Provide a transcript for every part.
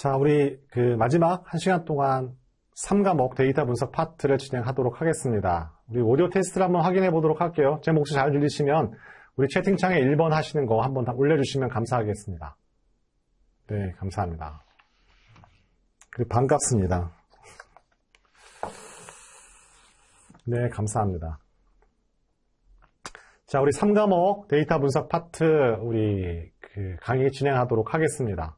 자, 우리 그 마지막 한 시간 동안 3과목 데이터 분석 파트를 진행하도록 하겠습니다. 우리 오디오 테스트를 한번 확인해 보도록 할게요. 제 목소리 잘 들리시면 우리 채팅창에 1번 하시는 거 한번 다 올려주시면 감사하겠습니다. 네, 감사합니다. 그리고 반갑습니다. 네, 감사합니다. 자, 우리 3과목 데이터 분석 파트 우리 그 강의 진행하도록 하겠습니다.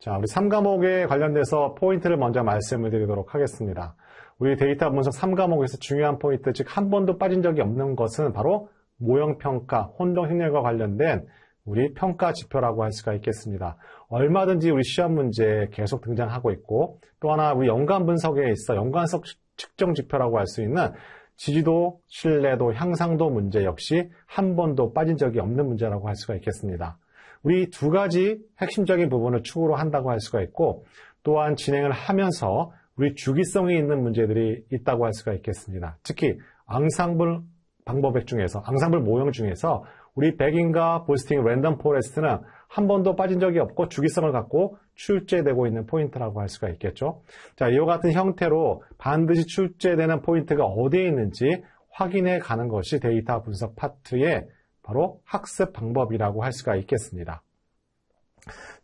자, 우리 3과목에 관련돼서 포인트를 먼저 말씀을 드리도록 하겠습니다. 우리 데이터 분석 3과목에서 중요한 포인트, 즉 한 번도 빠진 적이 없는 것은 바로 모형평가, 혼동행렬과 관련된 우리 평가 지표라고 할 수가 있겠습니다. 얼마든지 우리 시험 문제에 계속 등장하고 있고 또 하나 우리 연관 분석에 있어 연관성 측정 지표라고 할 수 있는 지지도, 신뢰도, 향상도 문제 역시 한 번도 빠진 적이 없는 문제라고 할 수가 있겠습니다. 우리 두 가지 핵심적인 부분을 축으로 한다고 할 수가 있고 또한 진행을 하면서 우리 주기성이 있는 문제들이 있다고 할 수가 있겠습니다. 특히 앙상블 방법백 중에서 앙상블 모형 중에서 우리 백인과 보스팅 랜덤 포레스트는 한 번도 빠진 적이 없고 주기성을 갖고 출제되고 있는 포인트라고 할 수가 있겠죠. 자, 이와 같은 형태로 반드시 출제되는 포인트가 어디에 있는지 확인해 가는 것이 데이터 분석 파트의 바로 학습 방법이라고 할 수가 있겠습니다.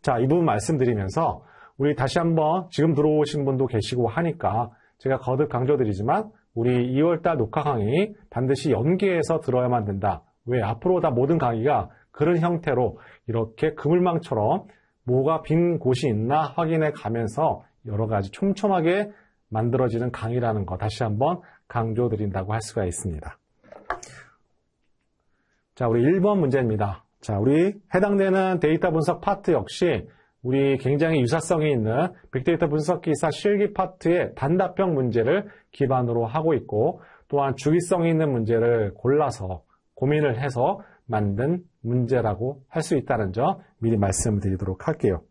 자, 이 부분 말씀드리면서 우리 다시 한번 지금 들어오신 분도 계시고 하니까 제가 거듭 강조드리지만 우리 2월달 녹화 강의 반드시 연계해서 들어야만 된다. 왜 앞으로 다 모든 강의가 그런 형태로 이렇게 그물망처럼 뭐가 빈 곳이 있나 확인해 가면서 여러 가지 촘촘하게 만들어지는 강의라는 거 다시 한번 강조드린다고 할 수가 있습니다. 자, 우리 1번 문제입니다. 자, 우리 해당되는 데이터 분석 파트 역시 우리 굉장히 유사성이 있는 빅데이터 분석 기사 실기 파트의 단답형 문제를 기반으로 하고 있고 또한 주기성이 있는 문제를 골라서 고민을 해서 만든 문제라고 할 수 있다는 점 미리 말씀드리도록 할게요.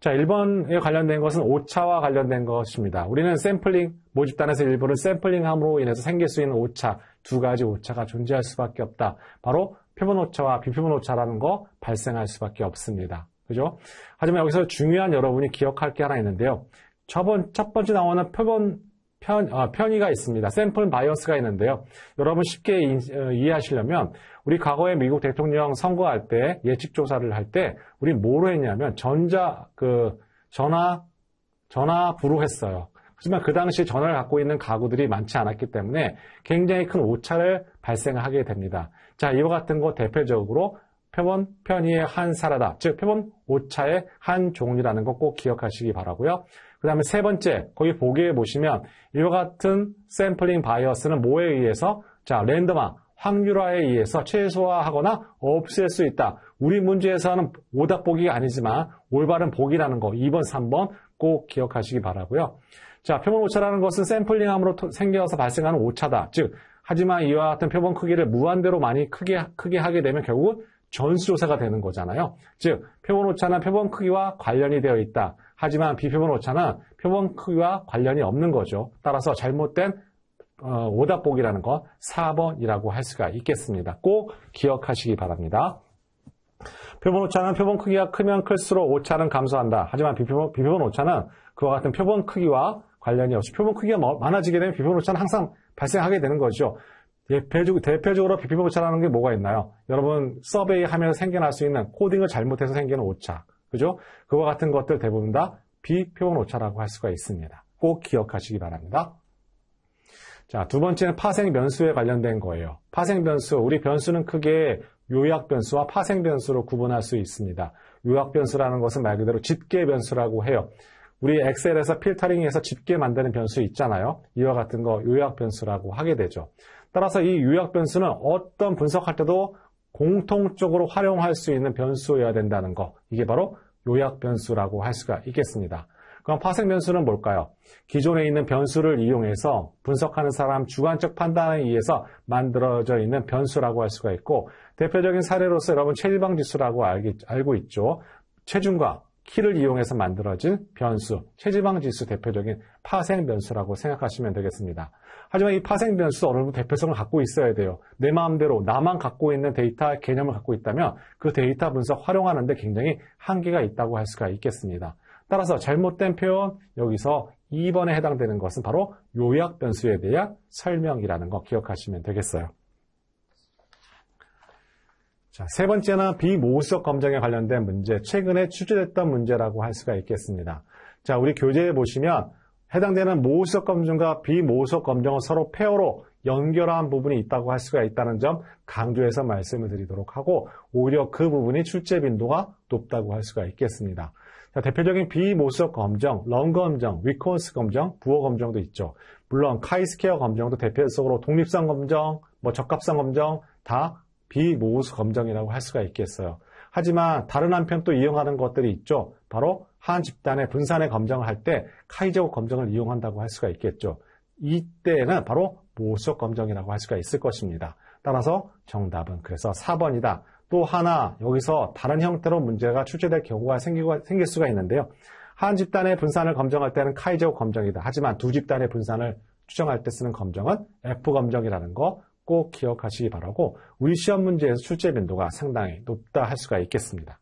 자, 1번에 관련된 것은 오차와 관련된 것입니다. 우리는 샘플링, 모집단에서 일부를 샘플링함으로 인해서 생길 수 있는 오차, 두 가지 오차가 존재할 수밖에 없다. 바로 피보노차와 비피보노차라는 거 발생할 수밖에 없습니다. 그죠? 하지만 여기서 중요한 여러분이 기억할 게 하나 있는데요. 저번, 첫 번째 나오는 표본, 편, 어, 편의가 있습니다. 샘플 바이어스가 있는데요. 여러분 쉽게 인, 어, 이해하시려면 우리 과거에 미국 대통령 선거할 때 예측 조사를 할 때 우리 뭐로 했냐면 전자 그 전화 전화 부로 했어요. 하지만 그 당시 전화를 갖고 있는 가구들이 많지 않았기 때문에 굉장히 큰 오차를 발생하게 됩니다. 자, 이와 같은 거 대표적으로 표본 편의의 한사례다즉 표본 오차의 한 종류라는 거 꼭 기억하시기 바라고요. 그 다음에 세 번째, 거기 보기에 보시면 이와 같은 샘플링 바이어스는 뭐에 의해서 자 랜덤화, 확률화에 의해서 최소화하거나 없앨 수 있다. 우리 문제에서는 오답 보기가 아니지만 올바른 보기라는 거 2번, 3번 꼭 기억하시기 바라고요. 자, 표본 오차라는 것은 샘플링함으로 생겨서 발생하는 오차다. 즉, 하지만 이와 같은 표본 크기를 무한대로 많이 크게, 크게 하게 되면 결국은 전수조사가 되는 거잖아요. 즉, 표본 오차는 표본 크기와 관련이 되어 있다. 하지만 비표본 오차는 표본 크기와 관련이 없는 거죠. 따라서 잘못된 어, 오답 보기라는 건 4번이라고 할 수가 있겠습니다. 꼭 기억하시기 바랍니다. 표본 오차는 표본 크기가 크면 클수록 오차는 감소한다. 하지만 비표본, 비표본 오차는 그와 같은 표본 크기와 관련이 없이 표본 크기가 뭐 많아지게 되면 비평 오차는 항상 발생하게 되는 거죠. 대표적으로 비평 오차라는 게 뭐가 있나요? 여러분 서베이 하면서 생겨날 수 있는 코딩을 잘못해서 생기는 오차, 그죠? 그와 같은 것들 대부분 다 비표본 오차라고 할 수가 있습니다. 꼭 기억하시기 바랍니다. 자, 두 번째는 파생 변수에 관련된 거예요. 파생 변수, 우리 변수는 크게 요약 변수와 파생 변수로 구분할 수 있습니다. 요약 변수라는 것은 말 그대로 집계 변수라고 해요. 우리 엑셀에서 필터링해서 집게 만드는 변수 있잖아요. 이와 같은 거 요약 변수라고 하게 되죠. 따라서 이 요약 변수는 어떤 분석할 때도 공통적으로 활용할 수 있는 변수여야 된다는 거. 이게 바로 요약 변수라고 할 수가 있겠습니다. 그럼 파생 변수는 뭘까요? 기존에 있는 변수를 이용해서 분석하는 사람 주관적 판단에 의해서 만들어져 있는 변수라고 할 수가 있고 대표적인 사례로서 여러분 체지방 지수라고 알고 있죠. 체중과 키를 이용해서 만들어진 변수, 체지방지수 대표적인 파생변수라고 생각하시면 되겠습니다. 하지만 이 파생변수도 어느 정도 대표성을 갖고 있어야 돼요. 내 마음대로 나만 갖고 있는 데이터 개념을 갖고 있다면 그 데이터 분석 활용하는데 굉장히 한계가 있다고 할 수가 있겠습니다. 따라서 잘못된 표현, 여기서 2번에 해당되는 것은 바로 요약 변수에 대한 설명이라는 거 기억하시면 되겠어요. 자, 세 번째는 비모호적 검정에 관련된 문제, 최근에 출제됐던 문제라고 할 수가 있겠습니다. 자, 우리 교재에 보시면 해당되는 모호적 검증과 비모호적 검정을 서로 페어로 연결한 부분이 있다고 할 수가 있다는 점 강조해서 말씀을 드리도록 하고 오히려 그 부분이 출제 빈도가 높다고 할 수가 있겠습니다. 자, 대표적인 비모석 검정, 런 검정, 위콘스 검정, 부호 검정도 있죠. 물론 카이스케어 검정도 대표적으로 독립성 검정, 뭐 적합성 검정 다 비모호수 검정이라고 할 수가 있겠어요. 하지만 다른 한편 또 이용하는 것들이 있죠. 바로 한 집단의 분산의 검정을 할 때 카이제곱 검정을 이용한다고 할 수가 있겠죠. 이때는 바로 모호수 검정이라고 할 수가 있을 것입니다. 따라서 정답은 그래서 4번이다. 또 하나 여기서 다른 형태로 문제가 출제될 경우가 생기고, 생길 수가 있는데요. 한 집단의 분산을 검정할 때는 카이제곱 검정이다. 하지만 두 집단의 분산을 추정할 때 쓰는 검정은 F 검정이라는 거꼭 기억하시기 바라고 우리 시험 문제에서 출제 빈도가 상당히 높다 할 수가 있겠습니다.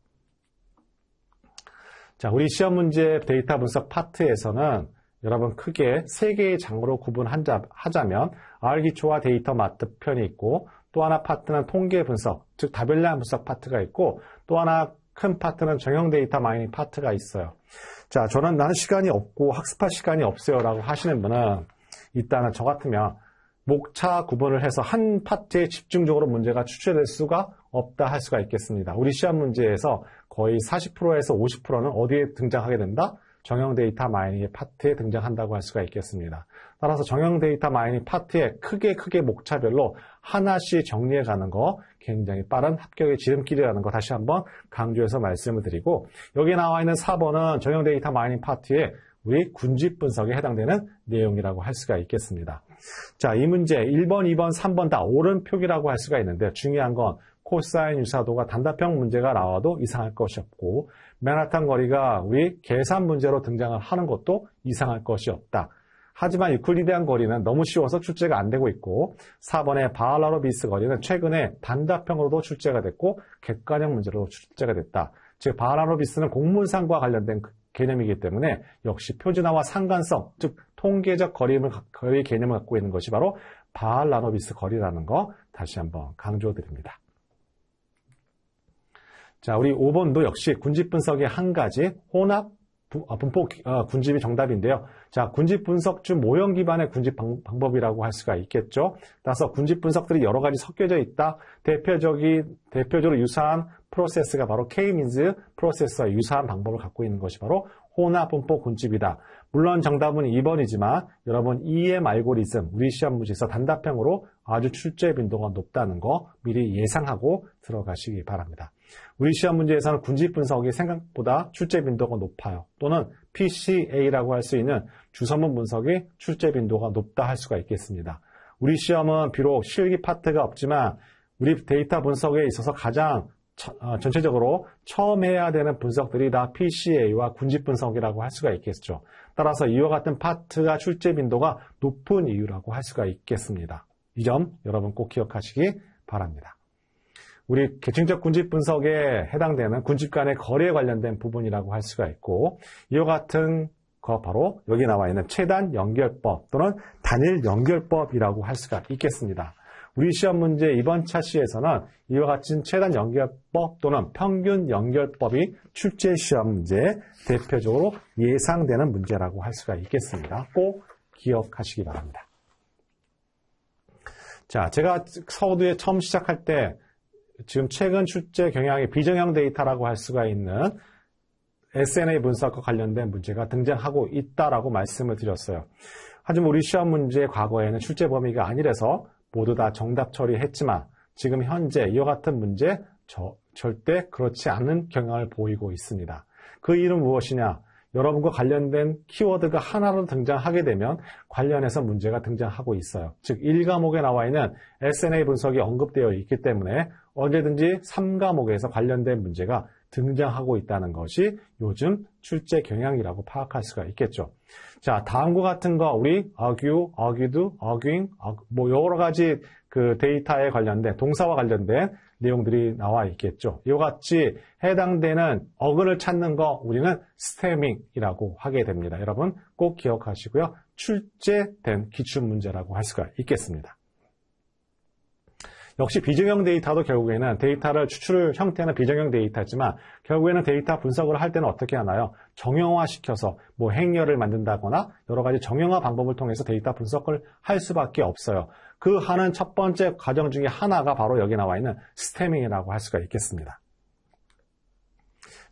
자, 우리 시험 문제 데이터 분석 파트에서는 여러분 크게 세 개의 장으로 구분하자면 R 기초와 데이터 마트 편이 있고 또 하나 파트는 통계 분석, 즉 다변량 분석 파트가 있고 또 하나 큰 파트는 정형 데이터 마이닝 파트가 있어요. 자, 저는 나는 시간이 없고 학습할 시간이 없어요라고 하시는 분은 일단은 저 같으면 목차 구분을 해서 한 파트에 집중적으로 문제가 출제될 수가 없다 할 수가 있겠습니다. 우리 시험 문제에서 거의 40%에서 50%는 어디에 등장하게 된다? 정형 데이터 마이닝의 파트에 등장한다고 할 수가 있겠습니다. 따라서 정형 데이터 마이닝 파트에 크게 크게 목차별로 하나씩 정리해 가는 거 굉장히 빠른 합격의 지름길이라는 거 다시 한번 강조해서 말씀을 드리고 여기 에 나와 있는 4번은 정형 데이터 마이닝 파트에 우리 군집 분석에 해당되는 내용이라고 할 수가 있겠습니다. 자, 이 문제 1번, 2번, 3번 다 옳은 표기라고 할 수가 있는데 중요한 건 코사인 유사도가 단답형 문제가 나와도 이상할 것이 없고 맨하탄 거리가 우리 계산 문제로 등장을 하는 것도 이상할 것이 없다. 하지만 유클리드한 거리는 너무 쉬워서 출제가 안 되고 있고 4번의 바알라로비스 거리는 최근에 단답형으로도 출제가 됐고 객관형 문제로 출제가 됐다. 즉 바알라로비스는 공문상과 관련된 그 개념이기 때문에 역시 표준화와 상관성, 즉 통계적 거리를, 거리 개념을 갖고 있는 것이 바로 바알라노비스 거리라는 거 다시 한번 강조드립니다. 자, 우리 5번도 역시 군집 분석의 한 가지 혼합 아, 분포 아, 군집이 정답인데요. 자, 군집 분석중 모형 기반의 군집 방, 법이라고할 수가 있겠죠. 따라서 군집 분석들이 여러 가지 섞여져 있다. 대표적인 대표적으로 유사한 프로세스가 바로 K-민즈 프로세스와 유사한 방법을 갖고 있는 것이 바로 혼합분포 군집이다. 물론 정답은 2번이지만 여러분 EM 알고리즘 우리 시험 문제에서 단답형으로 아주 출제 빈도가 높다는 거 미리 예상하고 들어가시기 바랍니다. 우리 시험 문제에서는 군집 분석이 생각보다 출제 빈도가 높아요. 또는 PCA라고 할 수 있는 주서문 분석이 출제 빈도가 높다 할 수가 있겠습니다. 우리 시험은 비록 실기 파트가 없지만 우리 데이터 분석에 있어서 가장 아, 전체적으로 처음 해야 되는 분석들이 다 PCA와 군집 분석이라고 할 수가 있겠죠. 따라서 이와 같은 파트가 출제 빈도가 높은 이유라고 할 수가 있겠습니다. 이 점 여러분 꼭 기억하시기 바랍니다. 우리 계층적 군집 분석에 해당되는 군집 간의 거래에 관련된 부분이라고 할 수가 있고 이와 같은 거 바로 여기 나와 있는 최단 연결법 또는 단일 연결법이라고 할 수가 있겠습니다. 우리 시험 문제 이번 차시에서는 이와 같은 최단 연결법 또는 평균 연결법이 출제 시험 문제에 대표적으로 예상되는 문제라고 할 수가 있겠습니다. 꼭 기억하시기 바랍니다. 자, 제가 서두에 처음 시작할 때 지금 최근 출제 경향의 비정형 데이터라고 할 수가 있는 SNA 분석과 관련된 문제가 등장하고 있다라고 말씀을 드렸어요. 하지만 우리 시험 문제 과거에는 출제 범위가 아니라서 모두 다 정답 처리했지만 지금 현재 이와 같은 문제 저, 절대 그렇지 않은 경향을 보이고 있습니다. 그 이유는 무엇이냐? 여러분과 관련된 키워드가 하나로 등장하게 되면 관련해서 문제가 등장하고 있어요. 즉, 1과목에 나와 있는 SNA 분석이 언급되어 있기 때문에 언제든지 3과목에서 관련된 문제가 등장하고 있다는 것이 요즘 출제 경향이라고 파악할 수가 있겠죠. 자, 다음과 같은 거 우리 argue, argued, arguing, 뭐 여러 가지 그 데이터에 관련된 동사와 관련된 내용들이 나와 있겠죠. 이와 같이 해당되는 어근을 찾는 거 우리는 스태밍이라고 하게 됩니다. 여러분 꼭 기억하시고요. 출제된 기출 문제라고 할 수가 있겠습니다. 역시 비정형 데이터도 결국에는 데이터를 추출 형태는 비정형 데이터지만 결국에는 데이터 분석을 할 때는 어떻게 하나요? 정형화시켜서 뭐 행렬을 만든다거나 여러 가지 정형화 방법을 통해서 데이터 분석을 할 수밖에 없어요. 그 하는 첫 번째 과정 중에 하나가 바로 여기 나와 있는 스태밍이라고 할 수가 있겠습니다.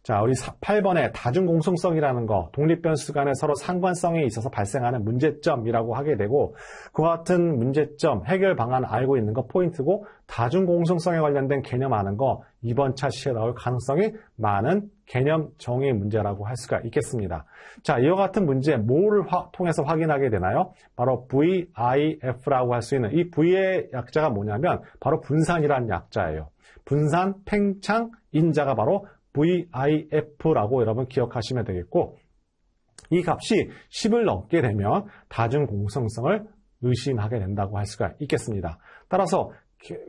자, 우리 8번에 다중공성성이라는 거, 독립변수 간의 서로 상관성에 있어서 발생하는 문제점이라고 하게 되고, 그와 같은 문제점, 해결 방안 알고 있는 거 포인트고, 다중공성성에 관련된 개념 아는 거, 이번 차 시에 나올 가능성이 많은 개념 정의 문제라고 할 수가 있겠습니다. 자, 이와 같은 문제, 뭐를 화, 통해서 확인하게 되나요? 바로 VIF라고 할 수 있는, 이 V의 약자가 뭐냐면, 바로 분산이라는 약자예요. 분산, 팽창, 인자가 바로 VIF라고 여러분 기억하시면 되겠고 이 값이 10을 넘게 되면 다중 공성성을 의심하게 된다고 할 수가 있겠습니다. 따라서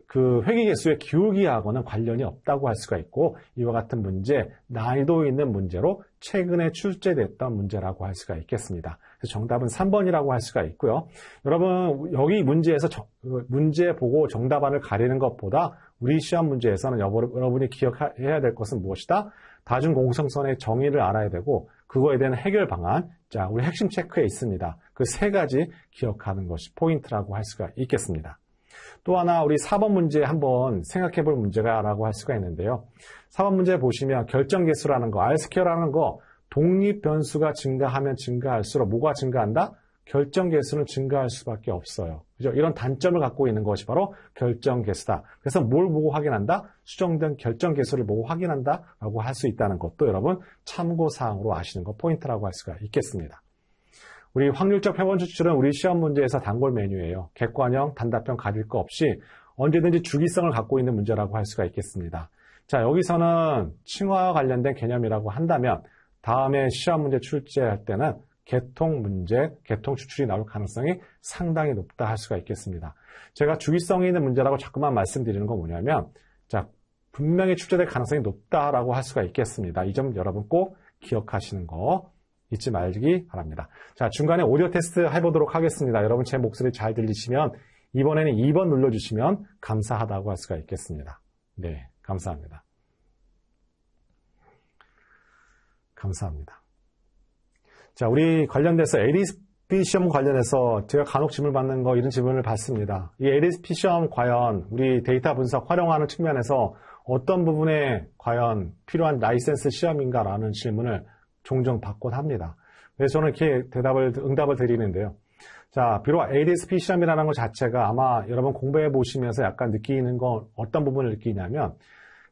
그회계 개수의 기울기하고는 관련이 없다고 할 수가 있고 이와 같은 문제, 난이도 있는 문제로 최근에 출제됐던 문제라고 할 수가 있겠습니다. 정답은 3번이라고 할 수가 있고요. 여러분 여기 문제에서 저, 그 문제 보고 정답안을 가리는 것보다 우리 시험 문제에서는 여러분이 기억해야 될 것은 무엇이다? 다중 공성선의 정의를 알아야 되고 그거에 대한 해결 방안, 자 우리 핵심 체크에 있습니다. 그 세 가지 기억하는 것이 포인트라고 할 수가 있겠습니다. 또 하나 우리 4번 문제 한번 생각해 볼문제라고할 수가 있는데요. 4번 문제 보시면 결정개수라는 거, R 스퀘어라는 거 독립 변수가 증가하면 증가할수록 뭐가 증가한다? 결정 개수는 증가할 수밖에 없어요. 그죠? 이런 단점을 갖고 있는 것이 바로 결정 개수다. 그래서 뭘 보고 확인한다? 수정된 결정 개수를 보고 확인한다라고 할 수 있다는 것도 여러분 참고 사항으로 아시는 거 포인트라고 할 수가 있겠습니다. 우리 확률적 표본 추출은 우리 시험 문제에서 단골 메뉴예요. 객관형 단답형 가릴 거 없이 언제든지 주기성을 갖고 있는 문제라고 할 수가 있겠습니다. 자, 여기서는 칭화와 관련된 개념이라고 한다면 다음에 시험 문제 출제할 때는 개통 문제, 개통 추출이 나올 가능성이 상당히 높다 할 수가 있겠습니다. 제가 주기성이 있는 문제라고 자꾸만 말씀드리는 건 뭐냐면, 자, 분명히 출제될 가능성이 높다라고 할 수가 있겠습니다. 이 점 여러분 꼭 기억하시는 거 잊지 말기 바랍니다. 자, 중간에 오디오 테스트 해보도록 하겠습니다. 여러분 제 목소리 잘 들리시면 이번에는 2번 눌러주시면 감사하다고 할 수가 있겠습니다. 네, 감사합니다. 감사합니다. 자, 우리 관련돼서 ADSP 시험 관련해서 제가 간혹 질문 을 받는 거 이런 질문을 받습니다. 이 ADSP 시험 과연 우리 데이터 분석 활용하는 측면에서 어떤 부분에 과연 필요한 라이센스 시험인가라는 질문을 종종 받곤 합니다. 그래서 저는 이렇게 대답을, 응답을 드리는데요. 자, 비록 ADSP 시험이라는 것 자체가 아마 여러분 공부해 보시면서 약간 느끼는 건 어떤 부분을 느끼냐면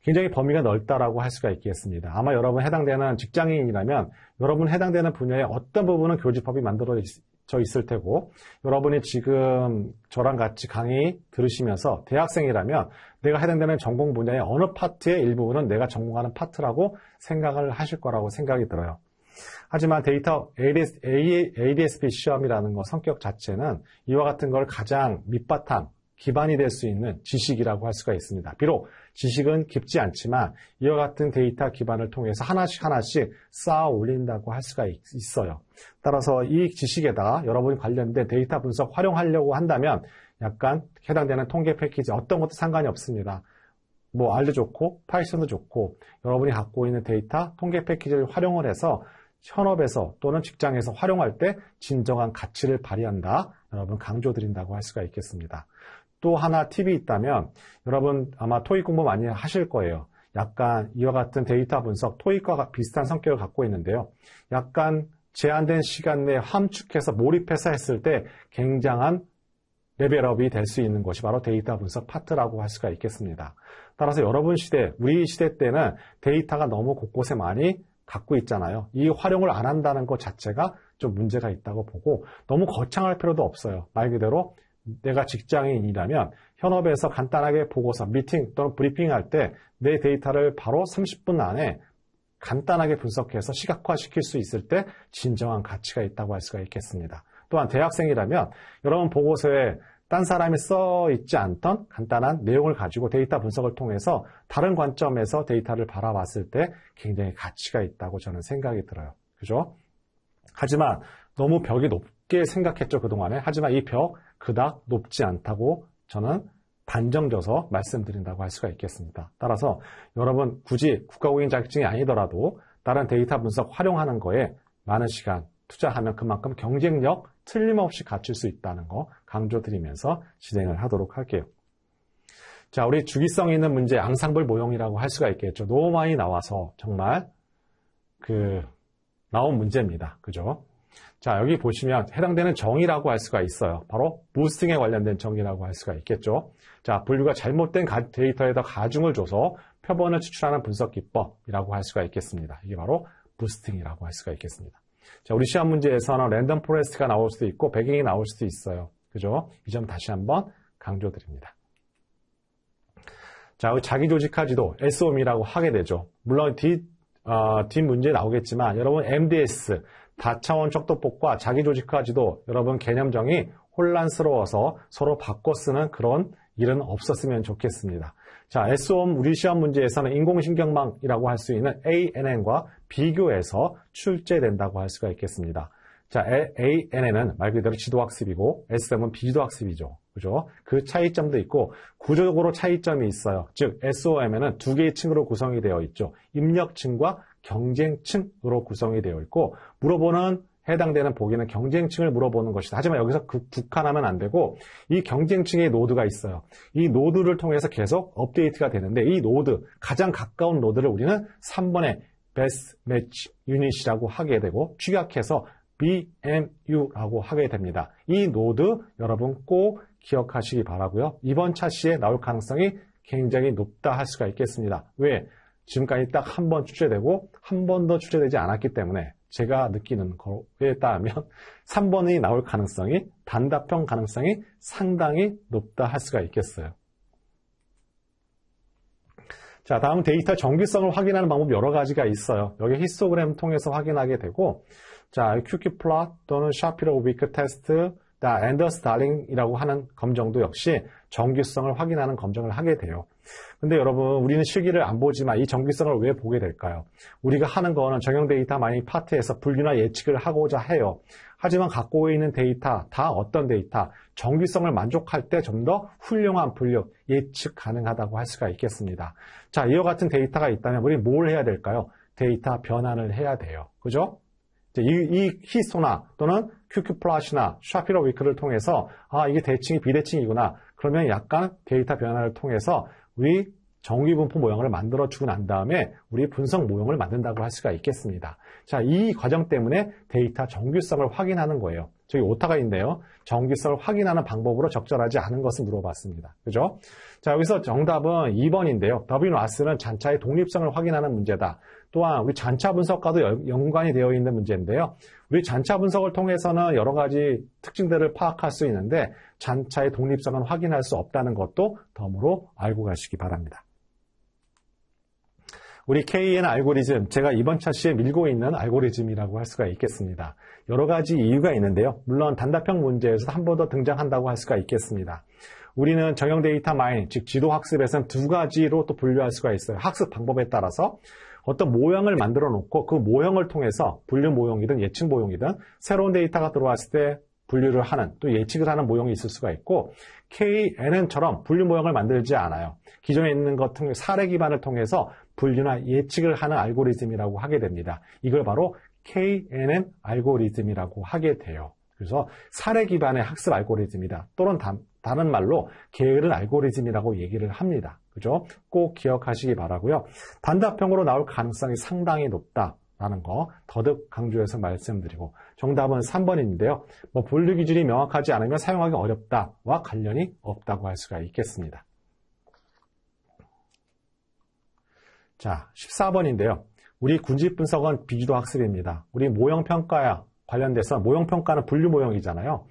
굉장히 범위가 넓다라고 할 수가 있겠습니다. 아마 여러분 해당되는 직장인이라면 여러분 해당되는 분야의 어떤 부분은 교직법이 만들어져 있을 테고 여러분이 지금 저랑 같이 강의 들으시면서 대학생이라면 내가 해당되는 전공 분야의 어느 파트의 일부분은 내가 전공하는 파트라고 생각을 하실 거라고 생각이 들어요. 하지만 데이터 ADS, ADSB 시험이라는 거 성격 자체는 이와 같은 걸 가장 밑바탕 기반이 될 수 있는 지식이라고 할 수가 있습니다. 비록 지식은 깊지 않지만 이와 같은 데이터 기반을 통해서 하나씩 하나씩 쌓아 올린다고 할 수가 있어요. 따라서 이 지식에다가 여러분이 관련된 데이터 분석 활용하려고 한다면 약간 해당되는 통계 패키지 어떤 것도 상관이 없습니다. 뭐알도 좋고 파이썬도 좋고 여러분이 갖고 있는 데이터 통계 패키지를 활용을 해서 현업에서 또는 직장에서 활용할 때 진정한 가치를 발휘한다. 여러분 강조드린다고 할 수가 있겠습니다. 또 하나 팁이 있다면 여러분 아마 토익 공부 많이 하실 거예요. 약간 이와 같은 데이터 분석, 토익과 비슷한 성격을 갖고 있는데요. 약간 제한된 시간 내에 함축해서 몰입해서 했을 때 굉장한 레벨업이 될 수 있는 것이 바로 데이터 분석 파트라고 할 수가 있겠습니다. 따라서 여러분 시대, 우리 시대 때는 데이터가 너무 곳곳에 많이 갖고 있잖아요. 이 활용을 안 한다는 것 자체가 좀 문제가 있다고 보고 너무 거창할 필요도 없어요. 말 그대로 내가 직장인이라면 현업에서 간단하게 보고서, 미팅 또는 브리핑할 때 내 데이터를 바로 30분 안에 간단하게 분석해서 시각화시킬 수 있을 때 진정한 가치가 있다고 할 수가 있겠습니다. 또한 대학생이라면 여러분 보고서에 딴 사람이 써 있지 않던 간단한 내용을 가지고 데이터 분석을 통해서 다른 관점에서 데이터를 바라봤을 때 굉장히 가치가 있다고 저는 생각이 들어요. 그죠? 하지만 너무 벽이 높, 높게 생각했죠, 그동안에. 하지만 이 벽 그닥 높지 않다고 저는 단정져서 말씀드린다고 할 수가 있겠습니다. 따라서 여러분 굳이 국가공인 자격증이 아니더라도 다른 데이터 분석 활용하는 거에 많은 시간 투자하면 그만큼 경쟁력 틀림없이 갖출 수 있다는 거 강조드리면서 진행을 하도록 할게요. 자, 우리 주기성 있는 문제 앙상블 모형이라고 할 수가 있겠죠. 너무 많이 나와서 정말 그 나온 문제입니다. 그죠? 자, 여기 보시면 해당되는 정의라고 할 수가 있어요. 바로 부스팅에 관련된 정의라고 할 수가 있겠죠. 자, 분류가 잘못된 데이터에다 가중을 줘서 표본을 추출하는 분석 기법이라고 할 수가 있겠습니다. 이게 바로 부스팅이라고 할 수가 있겠습니다. 자, 우리 시험 문제에서는 랜덤 포레스트가 나올 수도 있고 배경이 나올 수도 있어요. 그죠? 이 점 다시 한번 강조드립니다. 자, 자기 조직화 지도 SOM이라고 하게 되죠. 물론 뒷, 어, 뒷 문제 나오겠지만 여러분 MDS 다차원 척도법과 자기조직까지도 여러분 개념정이 혼란스러워서 서로 바꿔 쓰는 그런 일은 없었으면 좋겠습니다. 자, S5 우리 시험 문제에서는 인공신경망이라고 할 수 있는 ANN과 비교해서 출제된다고 할 수가 있겠습니다. 자, ANN은 말 그대로 지도학습이고 S7은 비지도학습이죠. 그죠? 그 차이점도 있고 구조적으로 차이점이 있어요. 즉, SOM에는 두 개의 층으로 구성이 되어 있죠. 입력층과 경쟁층으로 구성이 되어 있고 물어보는 해당되는 보기는 경쟁층을 물어보는 것이다. 하지만 여기서 그 국한하면 안 되고 이 경쟁층의 노드가 있어요. 이 노드를 통해서 계속 업데이트가 되는데 이 노드, 가장 가까운 노드를 우리는 3번의 best match u n i t 이라고 하게 되고 취약해서 BMU라고 하게 됩니다. 이 노드 여러분 꼭 기억하시기 바라고요. 이번 차시에 나올 가능성이 굉장히 높다 할 수가 있겠습니다. 왜? 지금까지 딱 한 번 출제되고 한 번 더 출제되지 않았기 때문에 제가 느끼는 거에 따르면 3번이 나올 가능성이 단답형 가능성이 상당히 높다 할 수가 있겠어요. 자, 다음 데이터 정기성을 확인하는 방법 여러 가지가 있어요. 여기 히스토그램 통해서 확인하게 되고, 자, q q 플롯 또는 샤피로 위크 테스트, 있 앤더 스타링이라고 하는 검정도 역시 정규성을 확인하는 검정을 하게 돼요. 근데 여러분 우리는 실기를 안 보지만 이 정규성을 왜 보게 될까요? 우리가 하는 거는 정형 데이터 마이닝 파트에서 분류나 예측을 하고자 해요. 하지만 갖고 있는 데이터 다 어떤 데이터 정규성을 만족할 때 좀 더 훌륭한 분류 예측 가능하다고 할 수가 있겠습니다. 자 이와 같은 데이터가 있다면 우리 뭘 해야 될까요? 데이터 변환을 해야 돼요. 그죠? 이, 이 히스토나 또는 q q 플라시나 샤피로 위크를 통해서 아 이게 대칭이 비대칭이구나 그러면 약간 데이터 변화를 통해서 위 정기분포 모형을 만들어주고 난 다음에 우리 분석 모형을 만든다고 할 수가 있겠습니다. 자, 이 과정 때문에 데이터 정규성을 확인하는 거예요. 저기 오타가 있네요. 정규성을 확인하는 방법으로 적절하지 않은 것을 물어봤습니다. 그죠? 자, 여기서 정답은 2번인데요. 더빈 와스는 잔차의 독립성을 확인하는 문제다. 또한 우리 잔차 분석과도 연관이 되어 있는 문제인데요. 우리 잔차 분석을 통해서는 여러 가지 특징들을 파악할 수 있는데 잔차의 독립성은 확인할 수 없다는 것도 덤으로 알고 가시기 바랍니다. 우리 KN 알고리즘, 제가 이번 차시에 밀고 있는 알고리즘이라고 할 수가 있겠습니다. 여러 가지 이유가 있는데요. 물론 단답형 문제에서 한 번 더 등장한다고 할 수가 있겠습니다. 우리는 정형 데이터 마인, 즉 지도 학습에서는 두 가지로 또 분류할 수가 있어요. 학습 방법에 따라서 어떤 모형을 만들어 놓고 그 모형을 통해서 분류 모형이든 예측 모형이든 새로운 데이터가 들어왔을 때 분류를 하는 또 예측을 하는 모형이 있을 수가 있고 KNN처럼 분류 모형을 만들지 않아요. 기존에 있는 것 통, 사례 기반을 통해서 분류나 예측을 하는 알고리즘이라고 하게 됩니다. 이걸 바로 KNN 알고리즘이라고 하게 돼요. 그래서 사례 기반의 학습 알고리즘이다 또는 다, 다른 말로 게으른 알고리즘이라고 얘기를 합니다. 그죠? 꼭 기억하시기 바라고요. 단답형으로 나올 가능성이 상당히 높다라는 거 더득 강조해서 말씀드리고 정답은 3번인데요. 뭐 분류 기준이 명확하지 않으면 사용하기 어렵다와 관련이 없다고 할 수가 있겠습니다. 자, 14번인데요. 우리 군집 분석은 비주도 학습입니다. 우리 모형 평가야 관련돼서 모형 평가는 분류 모형이잖아요.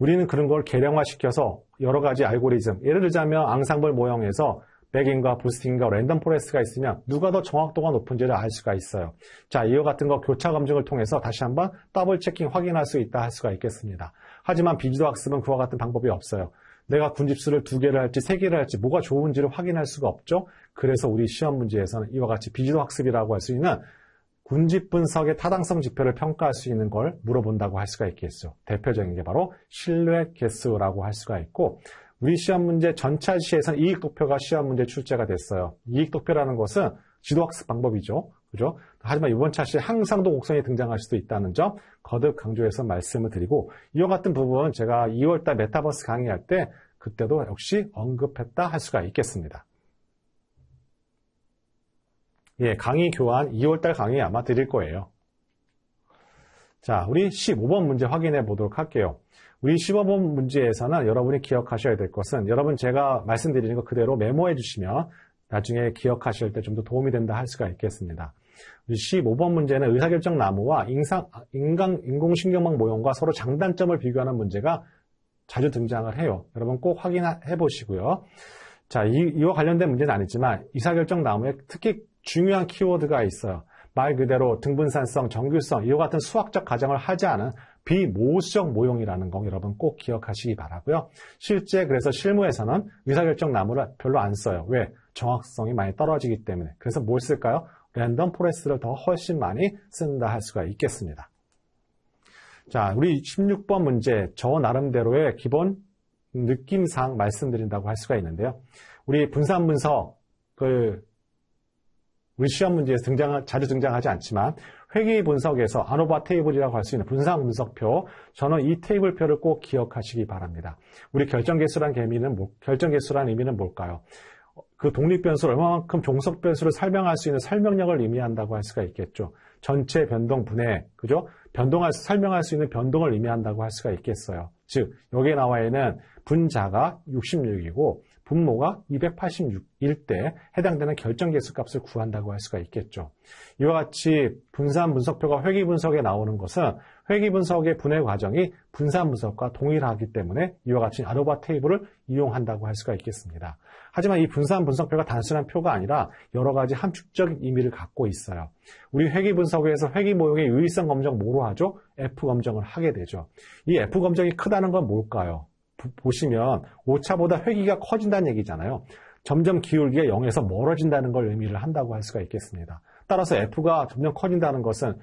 우리는 그런 걸 개량화시켜서 여러 가지 알고리즘, 예를 들자면 앙상블 모형에서 백인과 부스팅과 랜덤 포레스가 있으면 누가 더 정확도가 높은지를 알 수가 있어요. 자, 이와 같은 거 교차 검증을 통해서 다시 한번 더블 체킹 확인할 수 있다 할 수가 있겠습니다. 하지만 비지도 학습은 그와 같은 방법이 없어요. 내가 군집수를 두 개를 할지 세 개를 할지 뭐가 좋은지를 확인할 수가 없죠. 그래서 우리 시험 문제에서는 이와 같이 비지도 학습이라고 할 수 있는 군집 분석의 타당성 지표를 평가할 수 있는 걸 물어본다고 할 수가 있겠죠. 대표적인 게 바로 신뢰 개수라고 할 수가 있고 우리 시험 문제 전차시에서 이익 도표가 시험 문제 출제가 됐어요. 이익 도표라는 것은 지도학습 방법이죠. 그죠? 하지만 이번 차시에 항상 도곡선이 등장할 수도 있다는 점 거듭 강조해서 말씀을 드리고 이와 같은 부분 제가 2월달 메타버스 강의할 때 그때도 역시 언급했다 할 수가 있겠습니다. 예, 강의 교환 2월달 강의 아마 드릴 거예요. 자, 우리 15번 문제 확인해 보도록 할게요. 우리 시범본 문제에서는 여러분이 기억하셔야 될 것은 여러분 제가 말씀드리는 것 그대로 메모해 주시면 나중에 기억하실 때 좀 더 도움이 된다 할 수가 있겠습니다. 15번 문제는 의사결정 나무와 인상, 인간, 인공신경망 모형과 서로 장단점을 비교하는 문제가 자주 등장을 해요. 여러분 꼭 확인해 보시고요. 자, 이, 와 관련된 문제는 아니지만 의사결정 나무에 특히 중요한 키워드가 있어요. 말 그대로 등분산성, 정규성, 이와 같은 수학적 가정을 하지 않은 비모호적 모형이라는거 여러분 꼭 기억하시기 바라고요. 실제 그래서 실무에서는 의사결정 나무를 별로 안 써요. 왜? 정확성이 많이 떨어지기 때문에. 그래서 뭘 쓸까요? 랜덤 포레스를 더 훨씬 많이 쓴다 할 수가 있겠습니다. 자, 우리 16번 문제, 저 나름대로의 기본 느낌상 말씀드린다고 할 수가 있는데요. 우리 분산 분석그 우리 시험 문제에서 등장, 자주 등장하지 않지만 회계 분석에서 아노바 테이블이라고 할 수 있는 분상 분석표 저는 이 테이블표를 꼭 기억하시기 바랍니다. 우리 결정계수란 개미는 뭐, 결정계수란 의미는 뭘까요? 그 독립변수를 얼마만큼 종속변수를 설명할 수 있는 설명력을 의미한다고 할 수가 있겠죠. 전체 변동 분해, 그죠? 변동할 설명할 수 있는 변동을 의미한다고 할 수가 있겠어요. 즉 여기에 나와 있는 분자가 66이고 분모가 286일 때 해당되는 결정 개수 값을 구한다고 할 수가 있겠죠. 이와 같이 분산 분석표가 회귀 분석에 나오는 것은 회귀 분석의 분해 과정이 분산 분석과 동일하기 때문에 이와 같이 아로바 테이블을 이용한다고 할 수가 있겠습니다. 하지만 이 분산 분석표가 단순한 표가 아니라 여러 가지 함축적인 의미를 갖고 있어요. 우리 회귀 분석에서 회귀 모형의 유의성 검정 뭐로 하죠? F 검정을 하게 되죠. 이 F 검정이 크다는 건 뭘까요? 보시면 오차보다 회기가 커진다는 얘기잖아요. 점점 기울기가 0에서 멀어진다는 걸 의미를 한다고 할 수가 있겠습니다. 따라서 F가 점점 커진다는 것은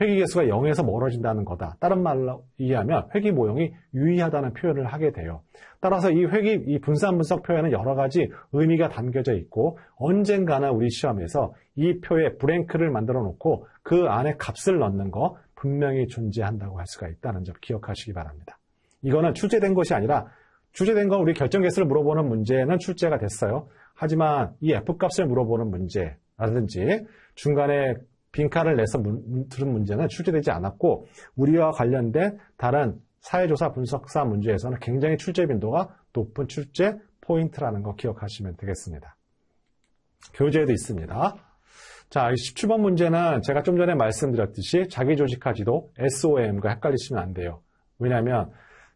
회귀 개수가 0에서 멀어진다는 거다. 다른 말로 이해하면 회귀 모형이 유의하다는 표현을 하게 돼요. 따라서 이 회귀, 이 분산 분석 표현은 여러 가지 의미가 담겨져 있고 언젠가는 우리 시험에서 이 표에 브랭크를 만들어 놓고 그 안에 값을 넣는 거 분명히 존재한다고 할 수가 있다는 점 기억하시기 바랍니다. 이거는 출제된 것이 아니라 출제된 건 우리 결정 개수를 물어보는 문제는 출제가 됐어요. 하지만 이 F값을 물어보는 문제라든지 중간에 빈칸을 내서 들은 문제는 출제되지 않았고 우리와 관련된 다른 사회조사 분석사 문제에서는 굉장히 출제 빈도가 높은 출제 포인트라는 거 기억하시면 되겠습니다. 교재에도 있습니다. 자, 17번 문제는 제가 좀 전에 말씀드렸듯이 자기조직화 지도 SOM과 헷갈리시면 안 돼요. 왜냐하면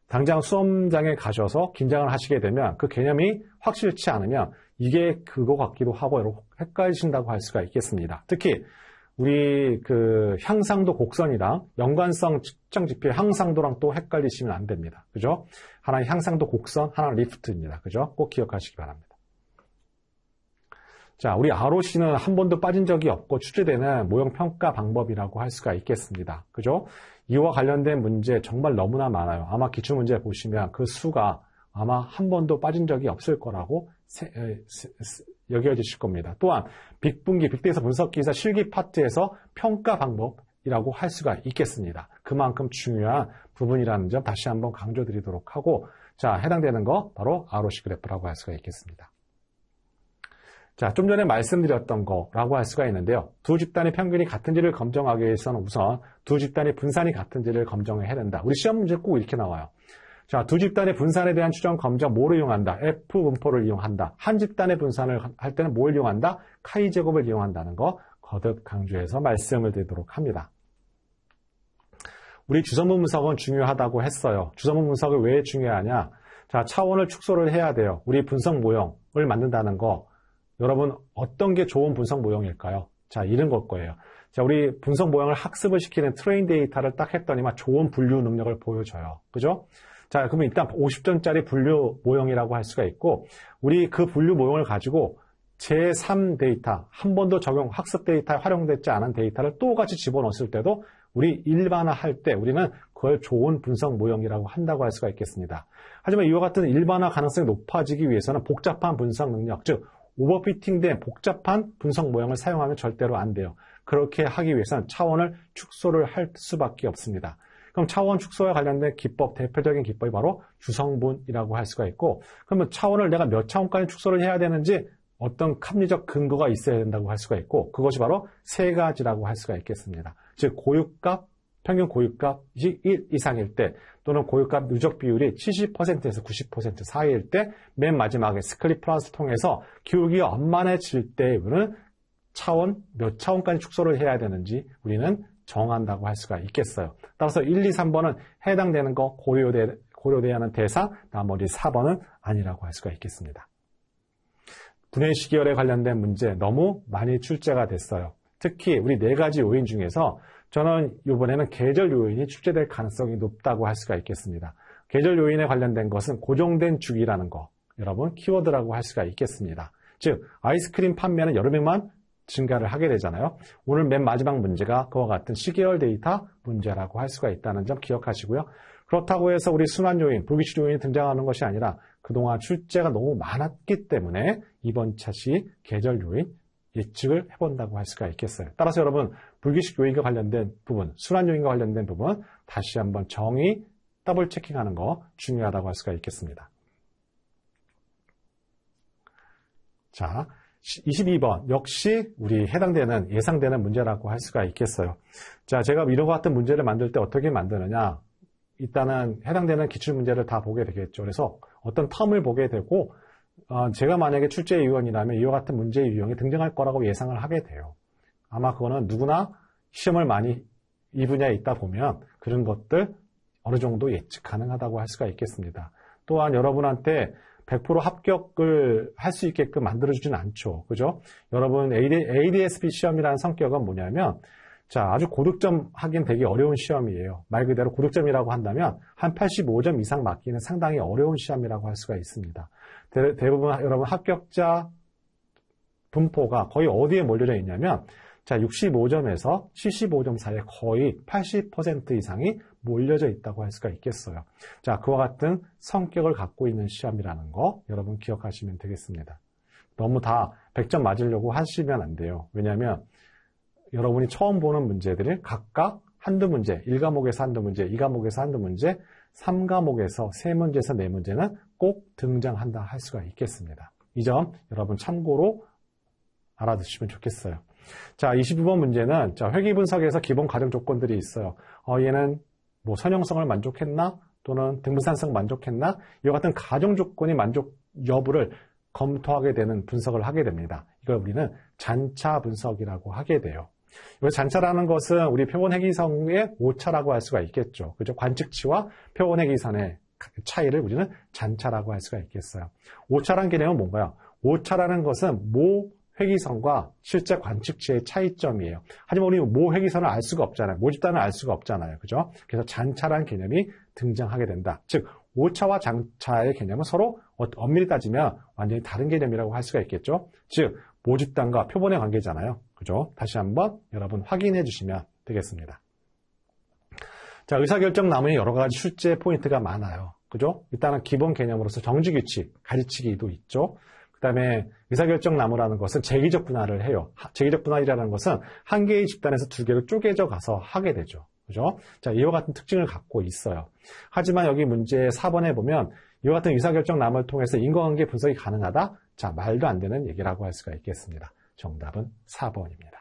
당장 수험장에 가셔서 긴장을 하시게 되면 그 개념이 확실치 않으면 이게 그거 같기도 하고 헷갈리신다고 할 수가 있겠습니다. 특히 우리 그 향상도 곡선이랑 연관성 측정 지표 향상도랑 또 헷갈리시면 안 됩니다. 그죠? 하나는 향상도 곡선, 하나는 리프트입니다. 그죠? 꼭 기억하시기 바랍니다. 자, 우리 ROC는 한 번도 빠진 적이 없고 추재되는 모형 평가 방법이라고 할 수가 있겠습니다. 그죠? 이와 관련된 문제 정말 너무나 많아요. 아마 기출문제 보시면 그 수가 아마 한 번도 빠진 적이 없을 거라고 세, 세, 세, 여겨지실 겁니다. 또한 빅분기, 빅데이터 분석기사 실기 파트에서 평가 방법이라고 할 수가 있겠습니다. 그만큼 중요한 부분이라는 점 다시 한번 강조드리도록 하고 자 해당되는 거 바로 ROC 그래프라고 할 수가 있겠습니다. 자, 좀 전에 말씀드렸던 거라고 할 수가 있는데요. 두 집단의 평균이 같은지를 검정하기 위해서는 우선 두 집단의 분산이 같은지를 검정해야 된다. 우리 시험 문제 꼭 이렇게 나와요. 자, 두 집단의 분산에 대한 추정 검정 뭐를 이용한다? F 분포를 이용한다. 한 집단의 분산을 할 때는 뭘 이용한다? 카이 제곱을 이용한다는 거 거듭 강조해서 말씀을 드리도록 합니다. 우리 주선분 분석은 중요하다고 했어요. 주선분 분석이 왜 중요하냐? 자, 차원을 축소를 해야 돼요. 우리 분석 모형을 만든다는 거 여러분 어떤 게 좋은 분석 모형일까요? 자, 이런 걸 거예요. 자, 우리 분석 모형을 학습을 시키는 트레인 데이터를 딱 했더니만 좋은 분류 능력을 보여줘요. 그죠? 자, 그러면 일단 50점짜리 분류 모형이라고 할 수가 있고, 우리 그 분류 모형을 가지고 제3 데이터, 한 번도 적용, 학습 데이터에 활용되지 않은 데이터를 또 같이 집어넣었을 때도 우리 일반화 할 때 우리는 그걸 좋은 분석 모형이라고 한다고 할 수가 있겠습니다. 하지만 이와 같은 일반화 가능성이 높아지기 위해서는 복잡한 분석 능력, 즉, 오버피팅된 복잡한 분석 모형을 사용하면 절대로 안 돼요. 그렇게 하기 위해서는 차원을 축소를 할 수밖에 없습니다. 그럼 차원 축소와 관련된 기법, 대표적인 기법이 바로 주성분이라고 할 수가 있고, 그러면 차원을 내가 몇 차원까지 축소를 해야 되는지 어떤 합리적 근거가 있어야 된다고 할 수가 있고, 그것이 바로 세 가지라고 할 수가 있겠습니다. 즉, 고유값, 평균 고유값이 1 이상일 때 또는 고유값 누적 비율이 70%에서 90% 사이일 때 맨 마지막에 스크립 플러스 통해서 교육이 원만해질 때에는 차원, 몇 차원까지 축소를 해야 되는지 우리는 정한다고 할 수가 있겠어요. 따라서 1, 2, 3번은 해당되는 거 고려돼, 고려돼야 하는 대상, 나머지 4번은 아니라고 할 수가 있겠습니다. 분해 시계열에 관련된 문제 너무 많이 출제가 됐어요. 특히 우리 네 가지 요인 중에서 저는 이번에는 계절 요인이 축제될 가능성이 높다고 할 수가 있겠습니다. 계절 요인에 관련된 것은 고정된 주기라는 거, 여러분 키워드라고 할 수가 있겠습니다. 즉, 아이스크림 판매는 여름에만 증가를 하게 되잖아요. 오늘 맨 마지막 문제가 그와 같은 시계열 데이터 문제라고 할 수가 있다는 점 기억하시고요. 그렇다고 해서 우리 순환 요인, 불규칙 요인이 등장하는 것이 아니라 그동안 출제가 너무 많았기 때문에 이번 차시 계절 요인 예측을 해본다고 할 수가 있겠어요. 따라서 여러분 불규칙 요인과 관련된 부분, 순환 요인과 관련된 부분 다시 한번 정의 더블 체킹하는 거 중요하다고 할 수가 있겠습니다. 자, 22번 역시 우리 해당되는 예상되는 문제라고 할 수가 있겠어요. 자, 제가 이러고 같은 문제를 만들 때 어떻게 만드느냐? 일단은 해당되는 기출 문제를 다 보게 되겠죠. 그래서 어떤 텀을 보게 되고 어, 제가 만약에 출제 위원이라면 이와 같은 문제의 유형이 등장할 거라고 예상을 하게 돼요. 아마 그거는 누구나 시험을 많이 이 분야에 있다 보면 그런 것들 어느 정도 예측 가능하다고 할 수가 있겠습니다. 또한 여러분한테 100% 합격을 할 수 있게끔 만들어주진 않죠. 그죠? 여러분 ADSB 시험이라는 성격은 뭐냐면 자, 아주 고득점 하긴 되게 어려운 시험이에요. 말 그대로 고득점이라고 한다면 한 85점 이상 맞기는 상당히 어려운 시험이라고 할 수가 있습니다. 대, 부분 여러분 합격자 분포가 거의 어디에 몰려져 있냐면 자, 65점에서 75점 사이에 거의 80% 이상이 몰려져 있다고 할 수가 있겠어요. 자, 그와 같은 성격을 갖고 있는 시험이라는 거 여러분 기억하시면 되겠습니다. 너무 다 100점 맞으려고 하시면 안 돼요. 왜냐하면 여러분이 처음 보는 문제들을 각각 한두 문제, 1과목에서 한두 문제, 2과목에서 한두 문제, 3과목에서 세 문제에서 네 문제는 꼭 등장한다 할 수가 있겠습니다. 이 점 여러분 참고로 알아두시면 좋겠어요. 자, 2 2번 문제는 자, 회귀 분석에서 기본 가정 조건들이 있어요. 어, 얘는 뭐 선형성을 만족했나? 또는 등분산성 만족했나? 이와 같은 가정 조건이 만족 여부를 검토하게 되는 분석을 하게 됩니다. 이걸 우리는 잔차 분석이라고 하게 돼요. 이 잔차라는 것은 우리 표본 회기성의 오차라고 할 수가 있겠죠. 그죠? 관측치와 표본 회기선의 차이를 우리는 잔차라고 할 수가 있겠어요. 오차란 개념은 뭔가요? 오차라는 것은 모 회귀선과 실제 관측체의 차이점이에요. 하지만 우리는 모 회귀선을 알 수가 없잖아요. 모집단을 알 수가 없잖아요. 그죠? 그래서 잔차라는 개념이 등장하게 된다. 즉, 오차와 장차의 개념은 서로 어, 엄밀히 따지면 완전히 다른 개념이라고 할 수가 있겠죠. 즉, 모집단과 표본의 관계잖아요. 그죠? 다시 한번 여러분 확인해 주시면 되겠습니다. 자, 의사결정 나무에 여러 가지 출제 포인트가 많아요. 그죠? 일단은 기본 개념으로서 정지 규칙, 가르치기도 있죠. 그다음에 의사결정 나무라는 것은 재기적 분할을 해요. 재기적 분할이라는 것은 한 개의 집단에서 두 개로 쪼개져 가서 하게 되죠. 그죠? 자, 이와 같은 특징을 갖고 있어요. 하지만 여기 문제 4번에 보면 이와 같은 의사결정 나무를 통해서 인과관계 분석이 가능하다? 자, 말도 안 되는 얘기라고 할 수가 있겠습니다. 정답은 4번입니다.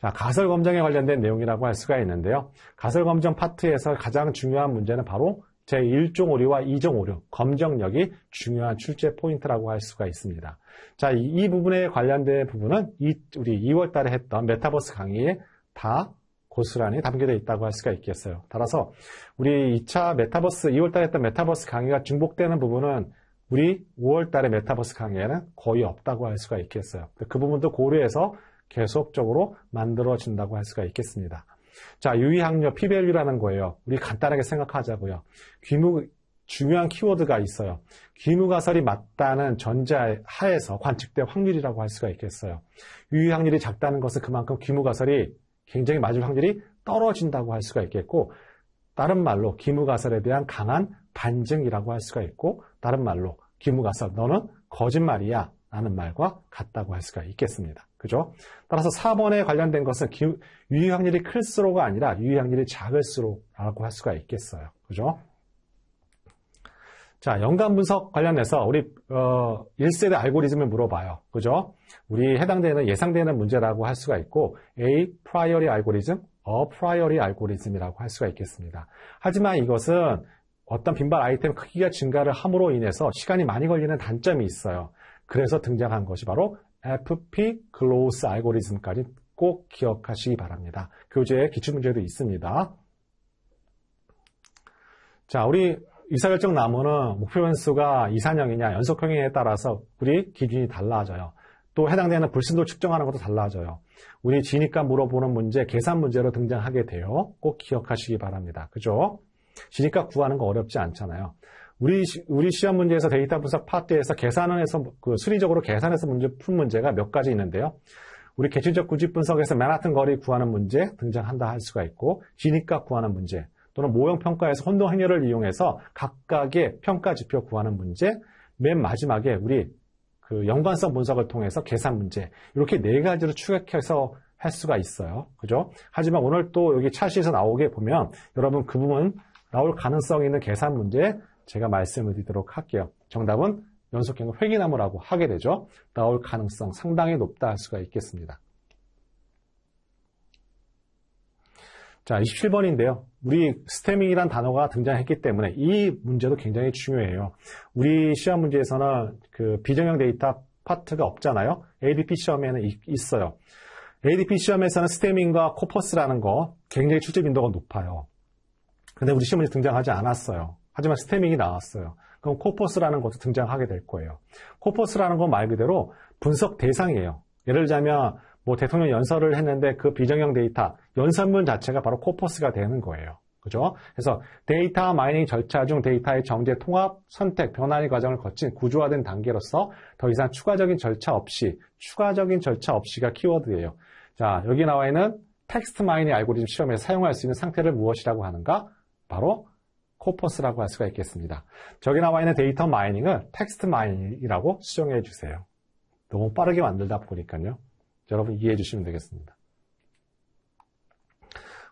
자, 가설 검정에 관련된 내용이라고 할 수가 있는데요. 가설 검정 파트에서 가장 중요한 문제는 바로 제1종 오류와 2종 오류, 검정력이 중요한 출제 포인트라고 할 수가 있습니다. 자, 이, 이 부분에 관련된 부분은 이, 우리 2월 달에 했던 메타버스 강의에 다 고스란히 담겨져 있다고 할 수가 있겠어요. 따라서 우리 2차 메타버스, 2월 달에 했던 메타버스 강의가 중복되는 부분은 우리 5월 달에 메타버스 강의에는 거의 없다고 할 수가 있겠어요. 그 부분도 고려해서 계속적으로 만들어진다고 할 수가 있겠습니다. 자, 유의학력, 피벨류라는 거예요. 우리 간단하게 생각하자고요. 귀무, 중요한 키워드가 있어요. 귀무가설이 맞다는 전제 하에서 관측될 확률이라고 할 수가 있겠어요. 유의 확률이 작다는 것은 그만큼 귀무가설이 굉장히 맞을 확률이 떨어진다고 할 수가 있겠고, 다른 말로 기무가설에 대한 강한 반증이라고 할 수가 있고, 다른 말로 기무가설, 너는 거짓말이야. 라는 말과 같다고 할 수가 있겠습니다. 그죠? 따라서 4번에 관련된 것은 유의 확률이 클수록 아니라 유의 확률이 작을수록라고 할 수가 있겠어요. 그죠? 자, 연관 분석 관련해서 우리 어 1세대 알고리즘을 물어봐요. 그죠? 우리 해당되는 예상되는 문제라고 할 수가 있고 A 프라이어리 알고리즘, 어 프라이어리 알고리즘이라고 할 수가 있겠습니다. 하지만 이것은 어떤 빈발 아이템 크기가 증가를 함으로 인해서 시간이 많이 걸리는 단점이 있어요. 그래서 등장한 것이 바로 FP 글로우스 알고리즘까지 꼭 기억하시기 바랍니다. 교재에 기출문제도 있습니다. 자, 우리 의사결정 나무는 목표 변수가 이산형이냐 연속형이냐에 따라서 우리 기준이 달라져요. 또 해당되는 불순도 측정하는 것도 달라져요. 우리 지니까 물어보는 문제, 계산 문제로 등장하게 돼요. 꼭 기억하시기 바랍니다. 그죠? 지니까 구하는 거 어렵지 않잖아요. 우리, 우리 시험 문제에서 데이터 분석 파트에서 계산해서, 뭐, 그 수리적으로 계산해서 문제 푼 문제가 몇 가지 있는데요. 우리 개체적 구집 분석에서 맨하튼 거리 구하는 문제 등장한다 할 수가 있고, 진입각 구하는 문제, 또는 모형 평가에서 혼동 행렬을 이용해서 각각의 평가 지표 구하는 문제, 맨 마지막에 우리 그 연관성 분석을 통해서 계산 문제 이렇게 네 가지로 추격해서 할 수가 있어요. 그죠? 하지만 오늘 또 여기 차시에서 나오게 보면 여러분 그 부분 나올 가능성 있는 계산 문제 제가 말씀을 드리도록 할게요. 정답은 연속형 회기나무라고 하게 되죠. 나올 가능성 상당히 높다 할 수가 있겠습니다. 자, 27번인데요. 우리 스태밍이란 단어가 등장했기 때문에 이 문제도 굉장히 중요해요. 우리 시험 문제에서는 그 비정형 데이터 파트가 없잖아요. ADP 시험에는 있어요. ADP 시험에서는 스태밍과 코퍼스라는 거 굉장히 출제 빈도가 높아요. 근데 우리 시험 문제 등장하지 않았어요. 하지만 스태밍이 나왔어요. 그럼 코퍼스라는 것도 등장하게 될 거예요. 코퍼스라는 건 말 그대로 분석 대상이에요. 예를 들자면 뭐 대통령 연설을 했는데 그 비정형 데이터, 연설문 자체가 바로 코퍼스가 되는 거예요. 그죠? 그래서 데이터 마이닝 절차 중 데이터의 정제, 통합, 선택, 변환의 과정을 거친 구조화된 단계로서 더 이상 추가적인 절차 없이, 추가적인 절차 없이가 키워드예요. 자, 여기 나와 있는 텍스트 마이닝 알고리즘 실험에서 사용할 수 있는 상태를 무엇이라고 하는가? 바로 코퍼스라고 할 수가 있겠습니다. 저기 나와 있는 데이터 마이닝은 텍스트 마이닝이라고 수정해 주세요. 너무 빠르게 만들다 보니까요. 여러분 이해해 주시면 되겠습니다.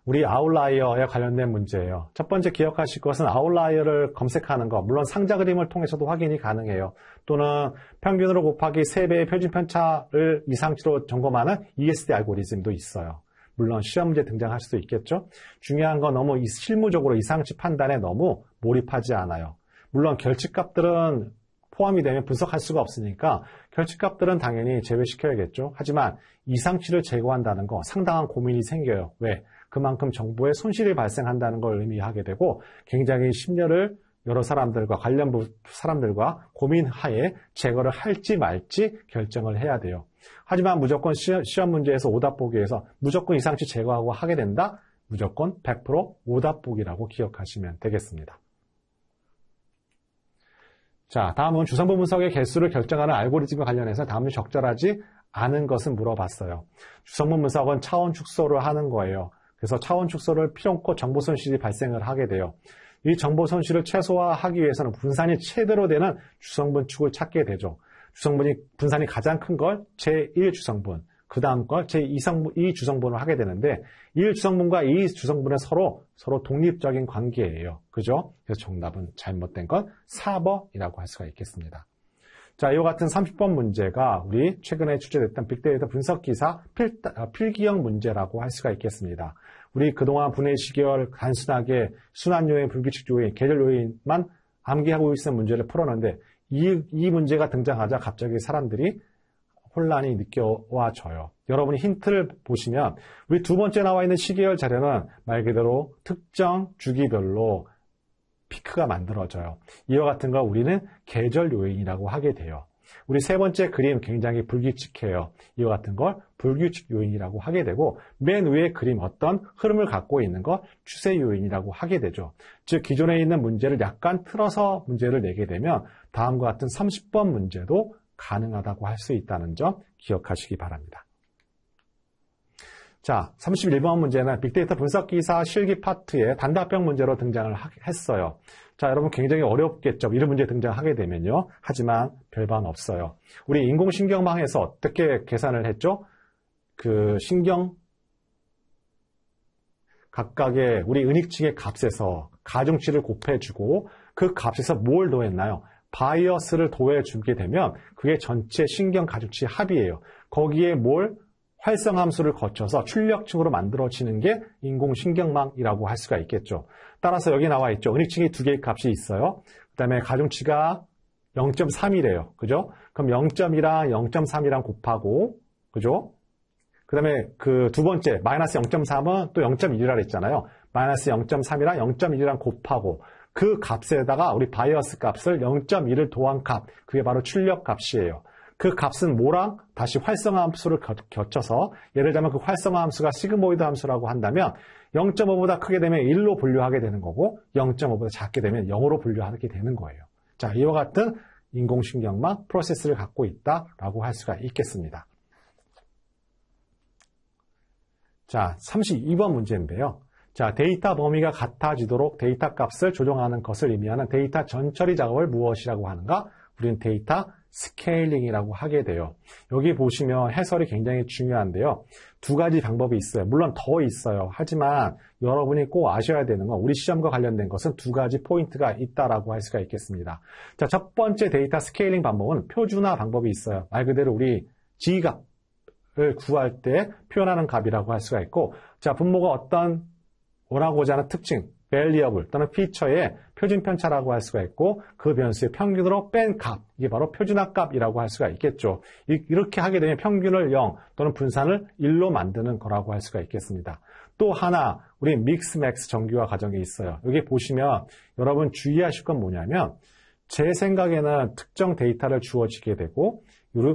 우리 아웃라이어에 관련된 문제예요. 첫 번째 기억하실 것은 아웃라이어를 검색하는 것, 물론 상자 그림을 통해서도 확인이 가능해요. 또는 평균으로 곱하기 3배의 표준 편차를 이상치로 점검하는 ESD 알고리즘도 있어요. 물론 시험 문제 등장할 수도 있겠죠. 중요한 건 너무 실무적으로 이상치 판단에 너무 몰입하지 않아요. 물론 결칙값들은 포함이 되면 분석할 수가 없으니까 결칙값들은 당연히 제외시켜야겠죠. 하지만 이상치를 제거한다는 거 상당한 고민이 생겨요. 왜? 그만큼 정보에 손실이 발생한다는 걸 의미하게 되고 굉장히 심려를 여러 사람들과 관련 사람들과 고민하에 제거를 할지 말지 결정을 해야 돼요. 하지만 무조건 시험, 시험 문제에서 오답 보기에서 무조건 이상치 제거하고 하게 된다? 무조건 100% 오답 보기라고 기억하시면 되겠습니다. 자, 다음은 주성부 분석의 개수를 결정하는 알고리즘과 관련해서 다음은 적절하지 않은 것은 물어봤어요. 주성분 분석은 차원 축소를 하는 거예요. 그래서 차원 축소를 필요없고 정보 손실이 발생을 하게 돼요. 이 정보 손실을 최소화하기 위해서는 분산이 최대로 되는 주성분 축을 찾게 되죠. 주성분이 분산이 가장 큰 걸 제1주성분, 그 다음 걸 제2주성분을 하게 되는데 1주성분과 2주성분은 서로 서로 독립적인 관계예요. 그죠? 그래서 정답은 잘못된 건 4번이라고 할 수가 있겠습니다. 자, 이와 같은 30번 문제가 우리 최근에 출제됐던 빅데이터 분석 기사 필, 아, 필기형 문제라고 할 수가 있겠습니다. 우리 그동안 분해 시계열 단순하게 순환 요인, 불규칙 요인, 계절 요인만 암기하고 있는 문제를 풀었는데 이, 이 문제가 등장하자 갑자기 사람들이 혼란이 느껴와져요. 여러분이 힌트를 보시면 우리 두 번째 나와 있는 시계열 자료는 말 그대로 특정 주기별로 피크가 만들어져요. 이와 같은 걸 우리는 계절 요인이라고 하게 돼요. 우리 세 번째 그림 굉장히 불규칙해요. 이와 같은 걸 불규칙 요인이라고 하게 되고 맨 위에 그림 어떤 흐름을 갖고 있는 것 추세 요인이라고 하게 되죠. 즉 기존에 있는 문제를 약간 틀어서 문제를 내게 되면 다음과 같은 30번 문제도 가능하다고 할 수 있다는 점 기억하시기 바랍니다. 자, 31번 문제는 빅데이터 분석기사 실기 파트에 단답형 문제로 등장을 했어요. 자, 여러분 굉장히 어렵겠죠. 이런 문제 등장하게 되면요. 하지만 별반 없어요. 우리 인공신경망에서 어떻게 계산을 했죠? 그 신경 각각의 우리 은익층의 값에서 가중치를 곱해주고 그 값에서 뭘 더했나요? 바이어스를 더해주게 되면 그게 전체 신경 가중치 합이에요. 거기에 뭘 활성함수를 거쳐서 출력층으로 만들어지는 게 인공신경망이라고 할 수가 있겠죠. 따라서 여기 나와 있죠. 은익층이 두 개의 값이 있어요. 그 다음에 가중치가 0.3이래요. 그죠? 그럼 0.2랑 0.3이랑 곱하고, 그죠? 그 다음에 그 두 번째, 마이너스 0.3은 또 0.1이라 했잖아요. 마이너스 0.3이랑 0.1이랑 곱하고, 그 값에다가 우리 바이어스 값을 0.1을 도한 값, 그게 바로 출력 값이에요. 그 값은 뭐랑 다시 활성화 함수를 겹쳐서 예를 들면 그 활성화 함수가 시그모이드 함수라고 한다면 0.5보다 크게 되면 1로 분류하게 되는 거고 0.5보다 작게 되면 0으로 분류하게 되는 거예요. 자, 이와 같은 인공신경망 프로세스를 갖고 있다라고 할 수가 있겠습니다. 자, 32번 문제인데요. 자, 데이터 범위가 같아지도록 데이터 값을 조정하는 것을 의미하는 데이터 전처리 작업을 무엇이라고 하는가? 우리는 데이터 스케일링이라고 하게 돼요. 여기 보시면 해설이 굉장히 중요한데요. 두 가지 방법이 있어요. 물론 더 있어요. 하지만 여러분이 꼭 아셔야 되는 건 우리 시험과 관련된 것은 두 가지 포인트가 있다라고 할 수가 있겠습니다. 자, 첫 번째 데이터 스케일링 방법은 표준화 방법이 있어요. 말 그대로 우리 지값을 구할 때 표현하는 값이라고 할 수가 있고, 자, 분모가 어떤 원하고자 하는 특징, variable 또는 feature의 표준 편차라고 할 수가 있고 그 변수의 평균으로 뺀 값, 이게 바로 표준화 값이라고 할 수가 있겠죠. 이렇게 하게 되면 평균을 0 또는 분산을 1로 만드는 거라고 할 수가 있겠습니다. 또 하나, 우리 믹스 맥스 정규화 과정이 있어요. 여기 보시면 여러분 주의하실 건 뭐냐면 제 생각에는 특정 데이터를 주어지게 되고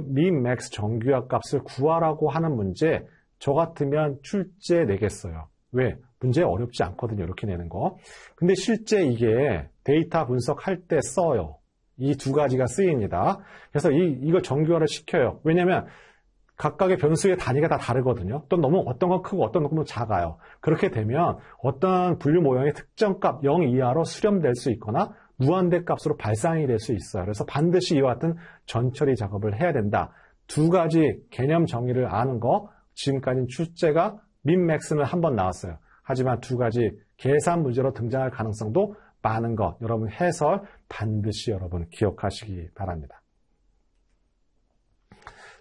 민 맥스 정규화 값을 구하라고 하는 문제 저 같으면 출제 내겠어요. 왜? 문제 어렵지 않거든요. 이렇게 내는 거. 근데 실제 이게 데이터 분석할 때 써요. 이 두 가지가 쓰입니다. 그래서 이, 이걸 정교화를 시켜요. 왜냐면 각각의 변수의 단위가 다 다르거든요. 또 너무 어떤 건 크고 어떤 건 작아요. 그렇게 되면 어떤 분류 모형의 특정 값 0 이하로 수렴될 수 있거나 무한대 값으로 발상이 될 수 있어요. 그래서 반드시 이와 같은 전처리 작업을 해야 된다. 두 가지 개념 정의를 아는 거 지금까지는 출제가 민맥스는 한번 나왔어요. 하지만 두 가지 계산 문제로 등장할 가능성도 많은 것 여러분 해설 반드시 여러분 기억하시기 바랍니다.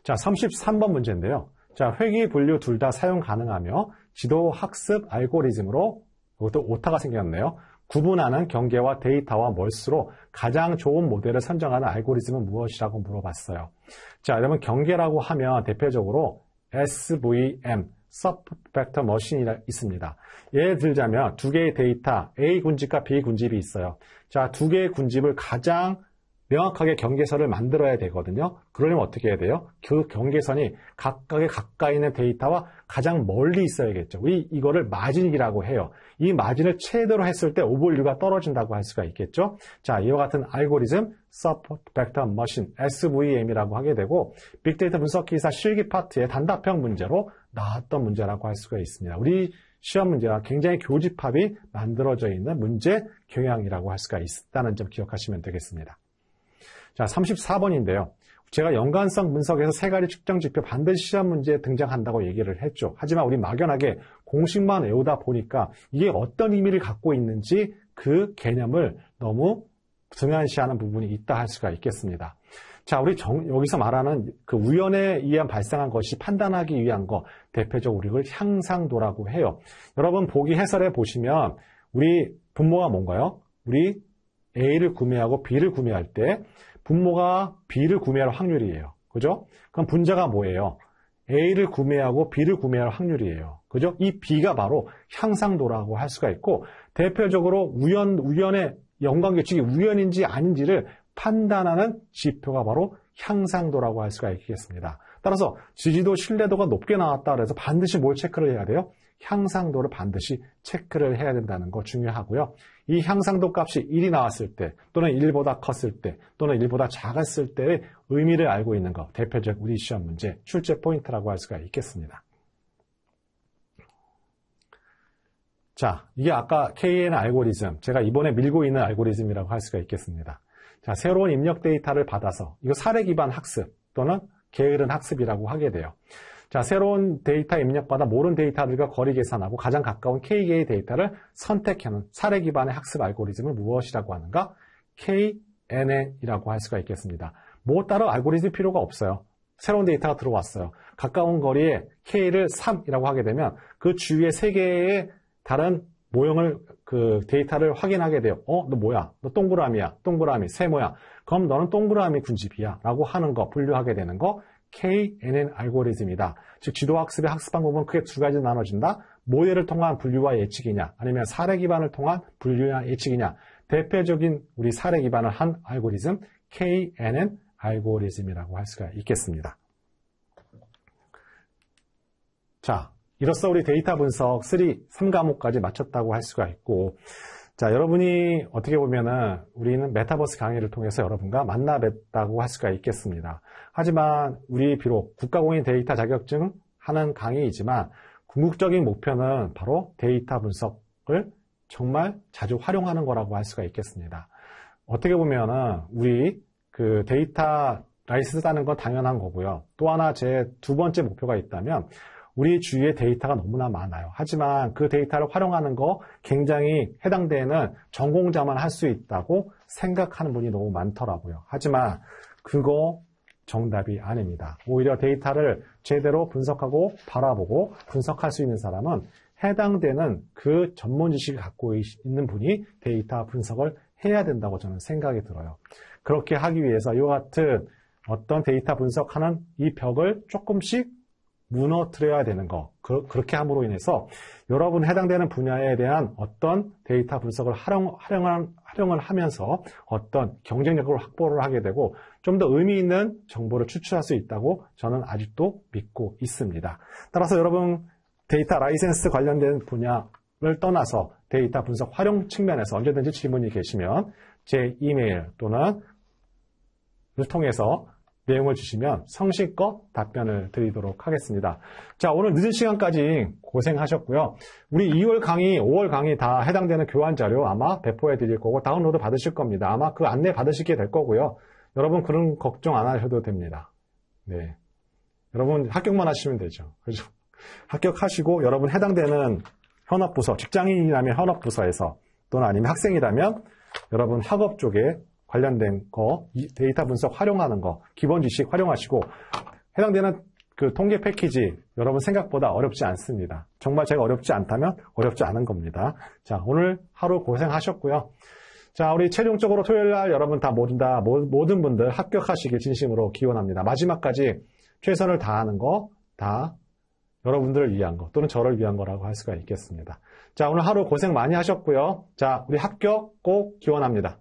자, 33번 문제인데요. 자, 회귀 분류 둘 다 사용 가능하며 지도 학습 알고리즘으로 이것도 오타가 생겼네요. 구분하는 경계와 데이터와 멀스로 가장 좋은 모델을 선정하는 알고리즘은 무엇이라고 물어봤어요. 자, 여러분 경계라고 하면 대표적으로 SVM, 서브벡터 머신이 있습니다. 예를 들자면 두 개의 데이터 A 군집과 B 군집이 있어요. 자, 두 개의 군집을 가장 명확하게 경계선을 만들어야 되거든요. 그러려면 어떻게 해야 돼요? 그 경계선이 각각의 가까이 있는 데이터와 가장 멀리 있어야겠죠. 이, 이거를 마진이라고 해요. 이 마진을 최대로 했을 때 오버류가 떨어진다고 할 수가 있겠죠. 자, 이와 같은 알고리즘, 서포트 벡터 머신, SVM이라고 하게 되고 빅데이터 분석 기사 실기 파트의 단답형 문제로 나왔던 문제라고 할 수가 있습니다. 우리 시험 문제가 굉장히 교집합이 만들어져 있는 문제 경향이라고 할 수가 있다는 점 기억하시면 되겠습니다. 자, 34번인데요. 제가 연관성 분석에서 세 가지 측정 지표 반드시 시험 문제에 등장한다고 얘기를 했죠. 하지만 우리 막연하게 공식만 외우다 보니까 이게 어떤 의미를 갖고 있는지 그 개념을 너무 등한시하는 부분이 있다 할 수가 있겠습니다. 자, 우리 정, 여기서 말하는 그 우연에 의한 발생한 것이 판단하기 위한 것, 대표적으로 우리 이 향상도라고 해요. 여러분 보기 해설에 보시면 우리 분모가 뭔가요? 우리 A를 구매하고 B를 구매할 때 분모가 B를 구매할 확률이에요. 그죠? 그럼 분자가 뭐예요? A를 구매하고 B를 구매할 확률이에요. 그죠? 이 B가 바로 향상도라고 할 수가 있고, 대표적으로 우연, 우연의 연관규칙이 우연인지 아닌지를 판단하는 지표가 바로 향상도라고 할 수가 있겠습니다. 따라서 지지도 신뢰도가 높게 나왔다 그래서 반드시 뭘 체크를 해야 돼요? 향상도를 반드시 체크를 해야 된다는 거 중요하고요. 이 향상도 값이 1이 나왔을 때 또는 1보다 컸을 때 또는 1보다 작았을 때의 의미를 알고 있는 거 대표적 우리 시험 문제 출제 포인트라고 할 수가 있겠습니다. 자, 이게 아까 KN 알고리즘, 제가 이번에 밀고 있는 알고리즘이라고 할 수가 있겠습니다. 자, 새로운 입력 데이터를 받아서 이거 사례 기반 학습 또는 게으른 학습이라고 하게 돼요. 자, 새로운 데이터 입력받아 모른 데이터들과 거리 계산하고 가장 가까운 K-개의 데이터를 선택하는 사례 기반의 학습 알고리즘을 무엇이라고 하는가? KNN이라고 할 수가 있겠습니다. 뭐 따로 알고리즘 필요가 없어요. 새로운 데이터가 들어왔어요. 가까운 거리에 K를 3이라고 하게 되면 그 주위에 3개의 다른 모형을 그 데이터를 확인하게 돼요. 어, 너 뭐야? 너 동그라미야. 동그라미, 세모야. 그럼 너는 동그라미 군집이야. 라고 하는 거, 분류하게 되는 거, KNN 알고리즘이다. 즉, 지도학습의 학습 방법은 크게 두 가지 나눠진다. 모델을 통한 분류와 예측이냐, 아니면 사례 기반을 통한 분류와 예측이냐. 대표적인 우리 사례 기반을 한 알고리즘, KNN 알고리즘이라고 할 수가 있겠습니다. 자, 이로써 우리 데이터 분석 3, 3과목까지 마쳤다고 할 수가 있고 자 여러분이 어떻게 보면은 우리는 메타버스 강의를 통해서 여러분과 만나 뵀다고 할 수가 있겠습니다. 하지만 우리 비록 국가공인 데이터 자격증 하는 강의이지만 궁극적인 목표는 바로 데이터 분석을 정말 자주 활용하는 거라고 할 수가 있겠습니다. 어떻게 보면은 우리 그 데이터 라이스 따는 건 당연한 거고요. 또 하나 제 두 번째 목표가 있다면 우리 주위에 데이터가 너무나 많아요. 하지만 그 데이터를 활용하는 거 굉장히 해당되는 전공자만 할 수 있다고 생각하는 분이 너무 많더라고요. 하지만 그거 정답이 아닙니다. 오히려 데이터를 제대로 분석하고 바라보고 분석할 수 있는 사람은 해당되는 그 전문 지식을 갖고 있는 분이 데이터 분석을 해야 된다고 저는 생각이 들어요. 그렇게 하기 위해서 이와 같은 어떤 데이터 분석하는 이 벽을 조금씩 무너뜨려야 되는 거. 그, 렇게 함으로 인해서 여러분 해당되는 분야에 대한 어떤 데이터 분석을 활용, 활용한, 활용을 하면서 어떤 경쟁력을 확보를 하게 되고 좀 더 의미 있는 정보를 추출할 수 있다고 저는 아직도 믿고 있습니다. 따라서 여러분 데이터 라이센스 관련된 분야를 떠나서 데이터 분석 활용 측면에서 언제든지 질문이 계시면 제 이메일 또는 를 통해서 내용을 주시면 성실껏 답변을 드리도록 하겠습니다. 자, 오늘 늦은 시간까지 고생하셨고요. 우리 2월 강의, 5월 강의 다 해당되는 교환 자료 아마 배포해 드릴 거고 다운로드 받으실 겁니다. 아마 그 안내 받으시게 될 거고요. 여러분 그런 걱정 안 하셔도 됩니다. 네. 여러분 합격만 하시면 되죠. 그죠? 합격하시고 여러분 해당되는 현업부서, 직장인이라면 현업부서에서 또는 아니면 학생이라면 여러분 학업 쪽에 관련된 거, 데이터 분석 활용하는 거, 기본 지식 활용하시고 해당되는 그 통계 패키지 여러분 생각보다 어렵지 않습니다. 정말 제가 어렵지 않다면 어렵지 않은 겁니다. 자, 오늘 하루 고생하셨고요. 자, 우리 최종적으로 토요일 날 여러분 다 모든 다 모든 분들 합격하시길 진심으로 기원합니다. 마지막까지 최선을 다하는 거 다 여러분들을 위한 거 또는 저를 위한 거라고 할 수가 있겠습니다. 자, 오늘 하루 고생 많이 하셨고요. 자, 우리 합격 꼭 기원합니다.